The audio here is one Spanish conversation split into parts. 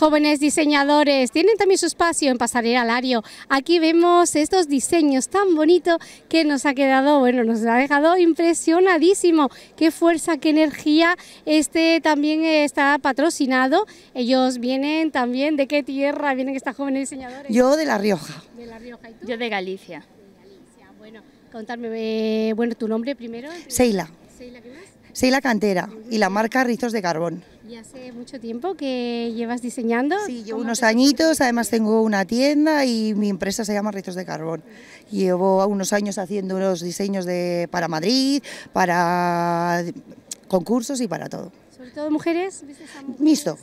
jóvenes diseñadores tienen también su espacio en Pasarela Lario. Aquí vemos estos diseños tan bonitos que nos ha quedado, bueno, nos ha dejado impresionadísimo. Qué fuerza, qué energía. Este también está patrocinado. Ellos vienen también, ¿de qué tierra vienen estas jóvenes diseñadores? Yo de La Rioja. De La Rioja. ¿Y tú? Yo de Galicia. bueno. Contarme, eh, bueno, tu nombre primero. Seila. Seila, ¿qué más? Seila Cantera y la marca Rizos de Carbón. ¿Y hace mucho tiempo que llevas diseñando? Sí, llevo unos añitos, además tengo una tienda y mi empresa se llama Rizos de Carbón. Llevo unos años haciendo unos diseños de, para Madrid, para concursos y para todo. ¿Sobre todo mujeres? Misto,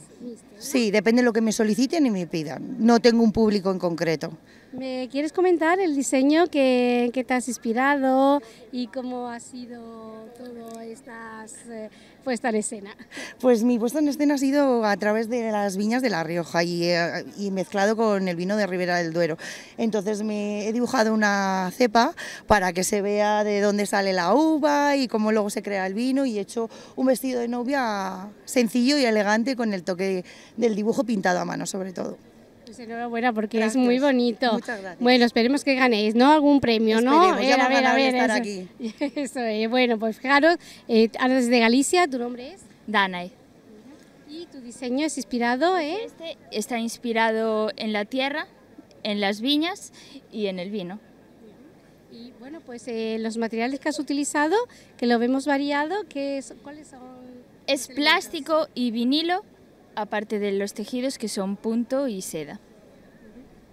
Sí, depende de lo que me soliciten y me pidan. No tengo un público en concreto. ¿Me quieres comentar el diseño que, te has inspirado y cómo ha sido toda esta eh, puesta en escena? Pues mi puesta en escena ha sido a través de las viñas de La Rioja eh, y, mezclado con el vino de Ribera del Duero. Entonces me he dibujado una cepa para que se vea de dónde sale la uva y cómo luego se crea el vino y he hecho un vestido de novia sencillo y elegante con el toque del dibujo pintado a mano sobre todo. Pues enhorabuena porque es muy bonito. Bueno, esperemos que ganéis, ¿no? Algún premio, ¿no? Eh, a aquí. Eh, bueno, pues fijaros, eh, de desde Galicia, ¿tu nombre es? Danae. Y tu diseño es inspirado, ¿eh? está inspirado en la tierra, en las viñas y en el vino. Y bueno, pues eh, los materiales que has utilizado, que lo vemos variado, ¿qué es, ¿cuáles son? Es plástico y vinilo aparte de los tejidos que son punto y seda.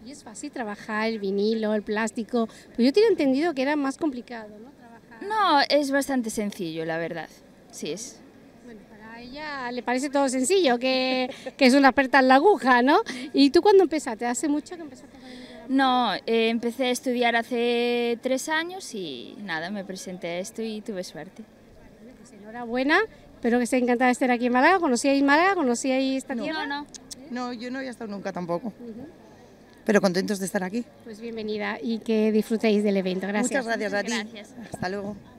Y es fácil trabajar el vinilo, el plástico, Pues yo tenía entendido que era más complicado, ¿no? Trabajar... No, es bastante sencillo, la verdad. Sí es. Bueno, para ella le parece todo sencillo, que, es una aperta en la aguja, ¿no? ¿Y tú cuándo empezaste? ¿Hace mucho que empezaste no, eh, empecé a estudiar hace tres años y nada, me presenté a esto y tuve suerte. Pues enhorabuena Espero que esté encantada de estar aquí en Málaga. ¿Conocíais Málaga? ¿Conocíais esta tierra? No, no. No, yo no había estado nunca tampoco. Pero contentos de estar aquí. Pues bienvenida y que disfrutéis del evento. Gracias. Muchas gracias a ti. Gracias. Hasta luego.